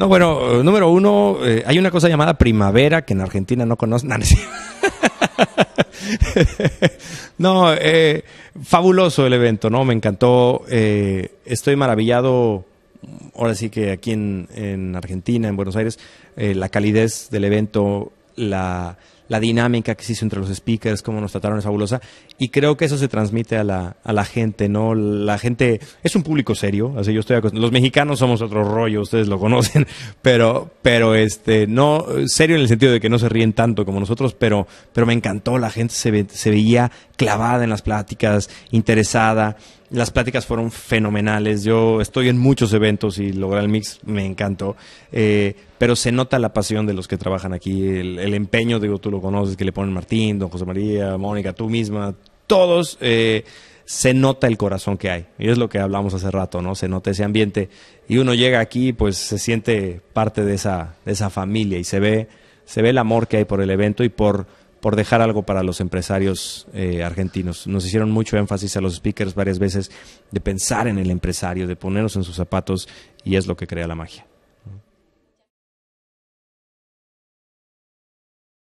No, bueno, número uno, eh, hay una cosa llamada primavera que en Argentina no conocen. No, eh, fabuloso el evento, ¿no? Me encantó. Eh, estoy maravillado. Ahora sí que aquí en, en Argentina, en Buenos Aires, la calidez del evento, la, la dinámica que se hizo entre los speakers, cómo nos trataron es fabulosa. Y creo que eso se transmite a la, a la gente, ¿no? La gente es un público serio, así yo estoy Los mexicanos somos otro rollo, ustedes lo conocen, pero, pero este, no, serio en el sentido de que no se ríen tanto como nosotros, pero, pero me encantó, la gente se, se veía clavada en las pláticas, interesada. Las pláticas fueron fenomenales. Yo estoy en muchos eventos y lograr el mix me encantó. Eh, pero se nota la pasión de los que trabajan aquí, el, empeño, digo, tú lo conoces, que le ponen Martín, don José María, Mónica, tú misma, todos. Eh, se nota el corazón que hay. Y es lo que hablamos hace rato, ¿no? Se nota ese ambiente. Y uno llega aquí, pues se siente parte de esa, de esa familia y se ve, se ve el amor que hay por el evento y por por dejar algo para los empresarios eh, argentinos. Nos hicieron mucho énfasis a los speakers varias veces de pensar en el empresario, de ponernos en sus zapatos y es lo que crea la magia.